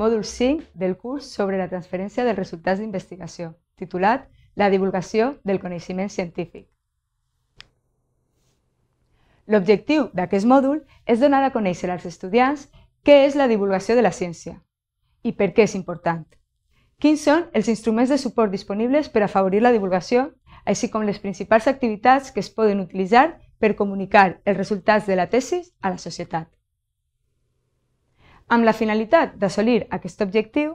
mòdul 5 del curs sobre la transferència dels resultats d'investigació, titulat La divulgació del coneixement científic. L'objectiu d'aquest mòdul és donar a conèixer als estudiants què és la divulgació de la ciència i per què és important. Quins són els instruments de suport disponibles per afavorir la divulgació, així com les principals activitats que es poden utilitzar per comunicar els resultats de la tesis a la societat. Amb la finalitat d'assolir aquest objectiu,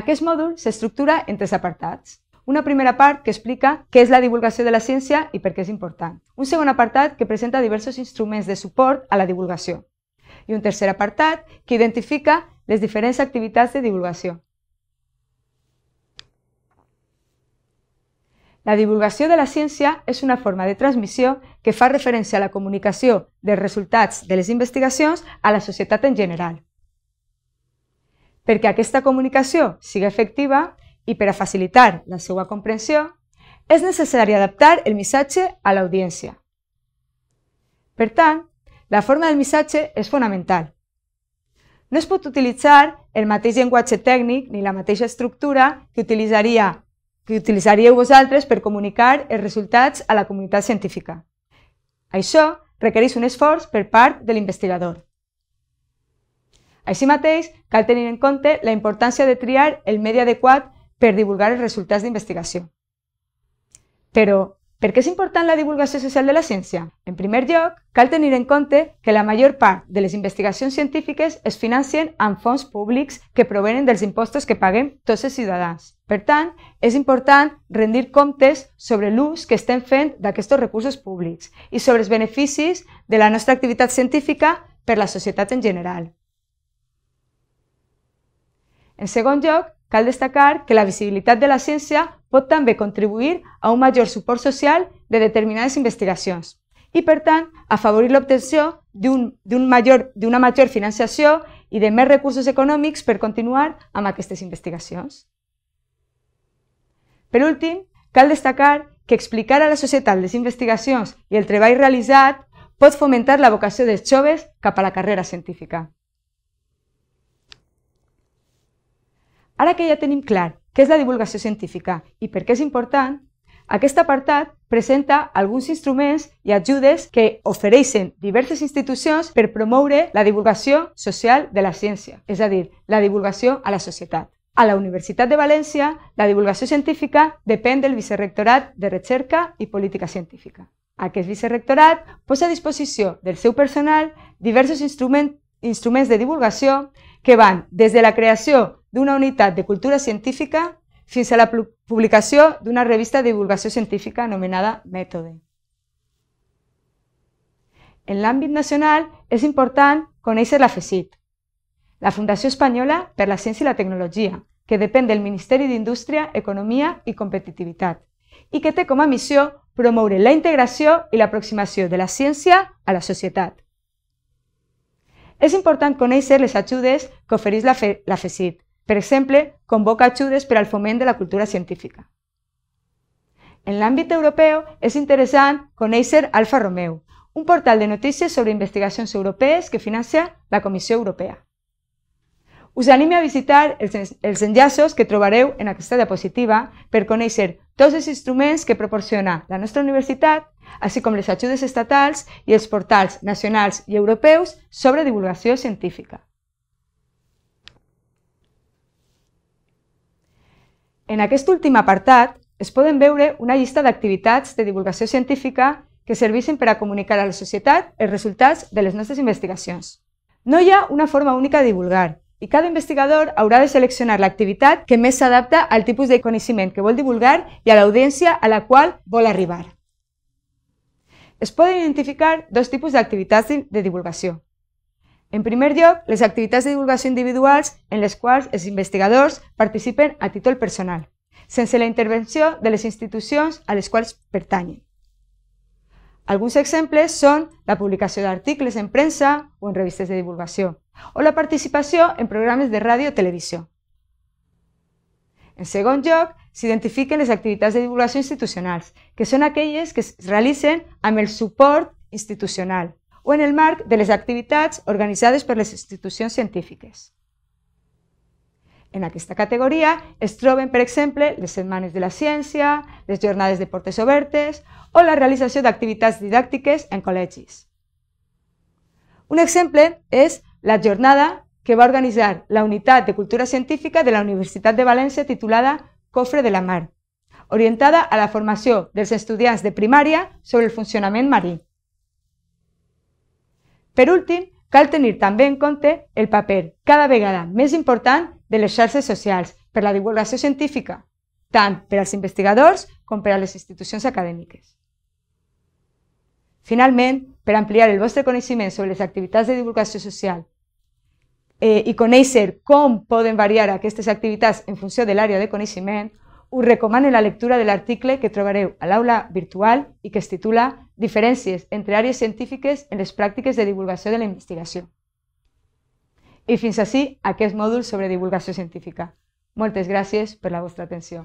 aquest mòdul s'estructura en tres apartats. Una primera part que explica què és la divulgació de la ciència i per què és important. Un segon apartat que presenta diversos instruments de suport a la divulgació. I un tercer apartat que identifica les diferents activitats de divulgació. La divulgació de la ciència és una forma de transmissió que fa referència a la comunicació dels resultats de les investigacions a la societat en general perquè aquesta comunicació sigui efectiva i per a facilitar la seva comprensió, és necessari adaptar el missatge a l'audiència. Per tant, la forma del missatge és fonamental. No es pot utilitzar el mateix llenguatge tècnic ni la mateixa estructura que utilitzaria que utilitzaríeu vosaltres per comunicar els resultats a la comunitat científica. Això requereix un esforç per part de l'investigador. Així mateix, cal tenir en compte la importància de triar el medi adequat per divulgar els resultats d'investigació. Però, per què és important la divulgació social de la ciència? En primer lloc, cal tenir en compte que la major part de les investigacions científiques es financien amb fons públics que provenen dels impostos que paguem tots els ciutadans. Per tant, és important rendir comptes sobre l'ús que estem fent d'aquests recursos públics i sobre els beneficis de la nostra activitat científica per la societat en general. En segon lloc, cal destacar que la visibilitat de la ciència pot també contribuir a un major suport social de determinades investigacions i, per tant, afavorir l'obtenció d'una major, major financiació i de més recursos econòmics per continuar amb aquestes investigacions. Per últim, cal destacar que explicar a la societat les investigacions i el treball realitzat pot fomentar la vocació dels joves cap a la carrera científica. Ara que ja tenim clar què és la divulgació científica i per què és important, aquest apartat presenta alguns instruments i ajudes que ofereixen diverses institucions per promoure la divulgació social de la ciència, és a dir, la divulgació a la societat. A la Universitat de València, la divulgació científica depèn del Vicerrectorat de Recerca i Política Científica. Aquest vicerrectorat posa a disposició del seu personal diversos instruments de divulgació que van des de la creació d'una unitat de cultura científica fins a la publicació d'una revista de divulgació científica anomenada Mètode. En l'àmbit nacional és important conèixer la FECIT, la Fundació Espanyola per la Ciència i la Tecnologia, que depèn del Ministeri d'Indústria, Economia i Competitivitat i que té com a missió promoure la integració i l'aproximació de la ciència a la societat. És important conèixer les ajudes que ofereix la, Fe la FECIT per exemple, convoca ajudes per al foment de la cultura científica. En l'àmbit europeu és interessant conèixer Alfa Romeo, un portal de notícies sobre investigacions europees que financia la Comissió Europea. Us anime a visitar els, els enllaços que trobareu en aquesta diapositiva per conèixer tots els instruments que proporciona la nostra universitat, així com les ajudes estatals i els portals nacionals i europeus sobre divulgació científica. En aquest últim apartat es poden veure una llista d'activitats de divulgació científica que serveixen per a comunicar a la societat els resultats de les nostres investigacions. No hi ha una forma única de divulgar i cada investigador haurà de seleccionar l'activitat que més s'adapta al tipus de coneixement que vol divulgar i a l'audiència a la qual vol arribar. Es poden identificar dos tipus d'activitats de divulgació, en primer lloc, les activitats de divulgació individuals en les quals els investigadors participen a títol personal, sense la intervenció de les institucions a les quals pertanyen. Alguns exemples són la publicació d'articles en premsa o en revistes de divulgació, o la participació en programes de ràdio o televisió. En segon lloc, s'identifiquen les activitats de divulgació institucionals, que són aquelles que es realitzen amb el suport institucional, o en el marc de les activitats organitzades per les institucions científiques. En aquesta categoria es troben, per exemple, les Setmanes de la Ciència, les Jornades de Portes Obertes o la realització d'activitats didàctiques en col·legis. Un exemple és la jornada que va organitzar la Unitat de Cultura Científica de la Universitat de València titulada Cofre de la Mar, orientada a la formació dels estudiants de primària sobre el funcionament marí. Per últim, cal tenir també en compte el paper cada vegada més important de les xarxes socials per la divulgació científica, tant per als investigadors com per a les institucions acadèmiques. Finalment, per ampliar el vostre coneixement sobre les activitats de divulgació social eh, i conèixer com poden variar aquestes activitats en funció de l'àrea de coneixement, us recomano la lectura de l'article que trobareu a l'aula virtual i que es titula Diferències entre àrees científiques en les pràctiques de divulgació de la investigació. I fins així aquest mòdul sobre divulgació científica. Moltes gràcies per la vostra atenció.